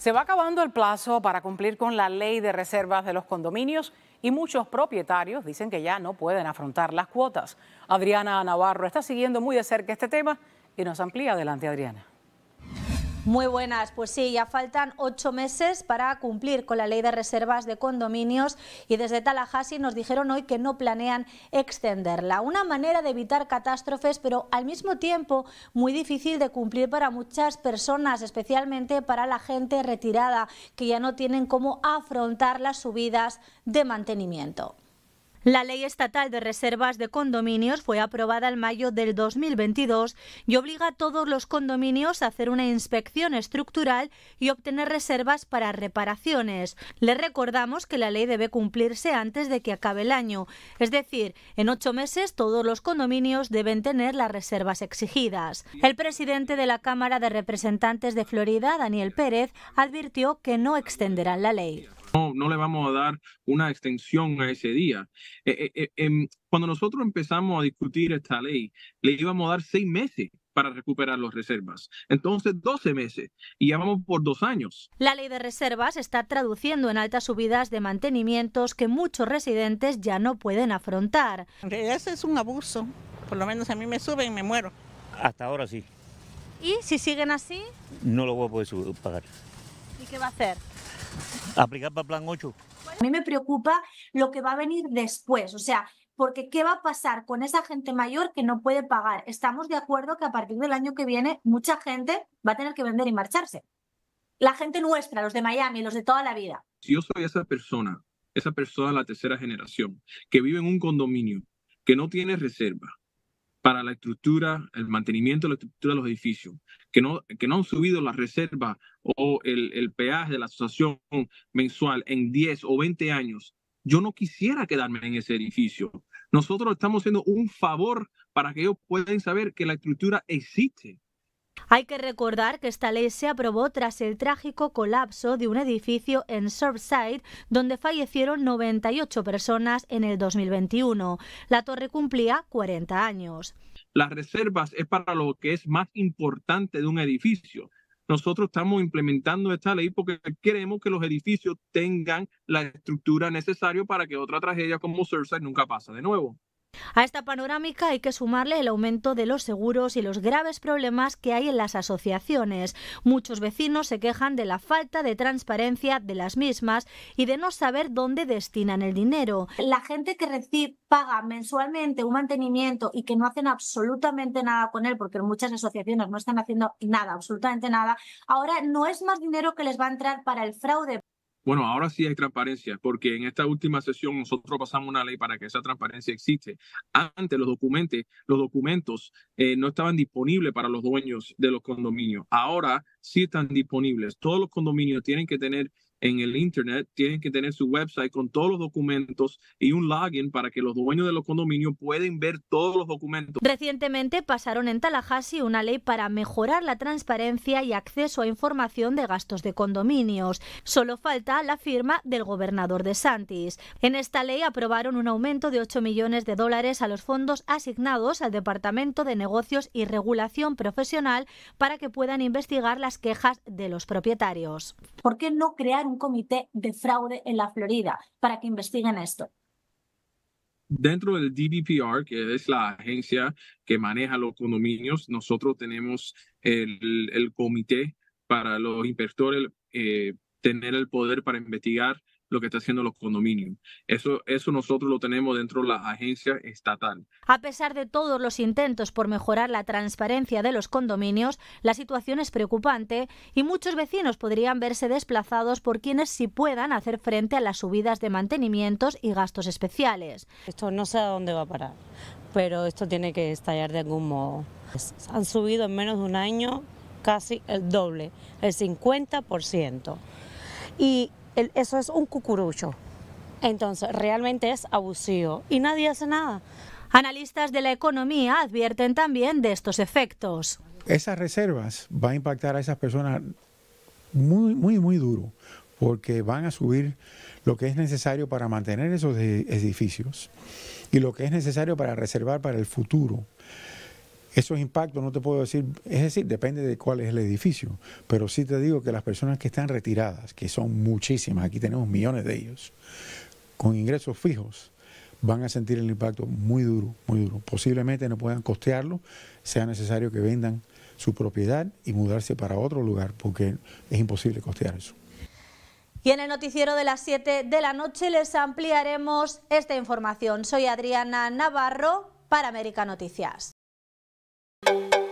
Se va acabando el plazo para cumplir con la ley de reservas de los condominios y muchos propietarios dicen que ya no pueden afrontar las cuotas. Adriana Navarro está siguiendo muy de cerca este tema y nos amplía. Adelante, Adriana. Muy buenas, pues sí, ya faltan ocho meses para cumplir con la ley de reservas de condominios y desde Tallahassee nos dijeron hoy que no planean extenderla. Una manera de evitar catástrofes, pero al mismo tiempo muy difícil de cumplir para muchas personas, especialmente para la gente retirada que ya no tienen cómo afrontar las subidas de mantenimiento. La Ley Estatal de Reservas de Condominios fue aprobada en mayo del 2022 y obliga a todos los condominios a hacer una inspección estructural y obtener reservas para reparaciones. Le recordamos que la ley debe cumplirse antes de que acabe el año, es decir, en ocho meses todos los condominios deben tener las reservas exigidas. El presidente de la Cámara de Representantes de Florida, Daniel Pérez, advirtió que no extenderán la ley. No, le vamos a dar una extensión a ese día. Eh, eh, eh, em, cuando nosotros empezamos a discutir esta ley, le íbamos a dar seis meses para recuperar las reservas. Entonces, 12 meses y ya vamos por dos años. La ley de reservas está traduciendo en altas subidas de mantenimientos que muchos residentes ya no pueden afrontar. ese es un abuso. Por lo menos a mí me sube y me muero. Hasta ahora sí. ¿Y si siguen así? No lo voy a poder pagar. ¿Y qué va a hacer? Aplicar para plan 8. A mí me preocupa lo que va a venir después, o sea, porque ¿qué va a pasar con esa gente mayor que no puede pagar? Estamos de acuerdo que a partir del año que viene mucha gente va a tener que vender y marcharse. La gente nuestra, los de Miami, los de toda la vida. Si yo soy esa persona, esa persona de la tercera generación, que vive en un condominio, que no tiene reserva, para la estructura, el mantenimiento de la estructura de los edificios, que no, que no han subido la reserva o el, el peaje de la asociación mensual en 10 o 20 años, yo no quisiera quedarme en ese edificio. Nosotros estamos haciendo un favor para que ellos puedan saber que la estructura existe hay que recordar que esta ley se aprobó tras el trágico colapso de un edificio en Surfside, donde fallecieron 98 personas en el 2021. La torre cumplía 40 años. Las reservas es para lo que es más importante de un edificio. Nosotros estamos implementando esta ley porque queremos que los edificios tengan la estructura necesaria para que otra tragedia como Surfside nunca pase de nuevo. A esta panorámica hay que sumarle el aumento de los seguros y los graves problemas que hay en las asociaciones. Muchos vecinos se quejan de la falta de transparencia de las mismas y de no saber dónde destinan el dinero. La gente que recibe, paga mensualmente un mantenimiento y que no hacen absolutamente nada con él, porque muchas asociaciones no están haciendo nada, absolutamente nada, ahora no es más dinero que les va a entrar para el fraude. Bueno, ahora sí hay transparencia, porque en esta última sesión nosotros pasamos una ley para que esa transparencia existe. Antes los documentos, los documentos eh, no estaban disponibles para los dueños de los condominios. Ahora sí están disponibles. Todos los condominios tienen que tener en el Internet, tienen que tener su website con todos los documentos y un login para que los dueños de los condominios pueden ver todos los documentos. Recientemente pasaron en Tallahassee una ley para mejorar la transparencia y acceso a información de gastos de condominios. Solo falta la firma del gobernador de Santis. En esta ley aprobaron un aumento de 8 millones de dólares a los fondos asignados al Departamento de Negocios y Regulación Profesional para que puedan investigar la quejas de los propietarios. ¿Por qué no crear un comité de fraude en la Florida para que investiguen esto? Dentro del DBPR, que es la agencia que maneja los condominios, nosotros tenemos el, comité para los inspectores eh, tener el poder para investigar lo que está haciendo los condominios. Eso, eso nosotros lo tenemos dentro de la agencia estatal. A pesar de todos los intentos por mejorar la transparencia de los condominios, la situación es preocupante y muchos vecinos podrían verse desplazados por quienes sí puedan hacer frente a las subidas de mantenimientos y gastos especiales. Esto no sé a dónde va a parar, pero esto tiene que estallar de algún modo. Han subido en menos de un año casi el doble, el 50%. Y eso es un cucurucho. Entonces, realmente es abusivo y nadie hace nada. Analistas de la economía advierten también de estos efectos. Esas reservas van a impactar a esas personas muy, muy, muy duro, porque van a subir lo que es necesario para mantener esos e-, edificios y lo que es necesario para reservar para el futuro esos impactos no te puedo decir, es decir, depende de cuál es el edificio, pero sí te digo que las personas que están retiradas, que son muchísimas, aquí tenemos millones de ellos, con ingresos fijos, van a sentir el impacto muy duro, muy duro. Posiblemente no puedan costearlo, sea necesario que vendan su propiedad y mudarse para otro lugar, porque es imposible costear eso. Y en el noticiero de las 7 de la noche les ampliaremos esta información. Soy Adriana Navarro para América Noticias. Thank you.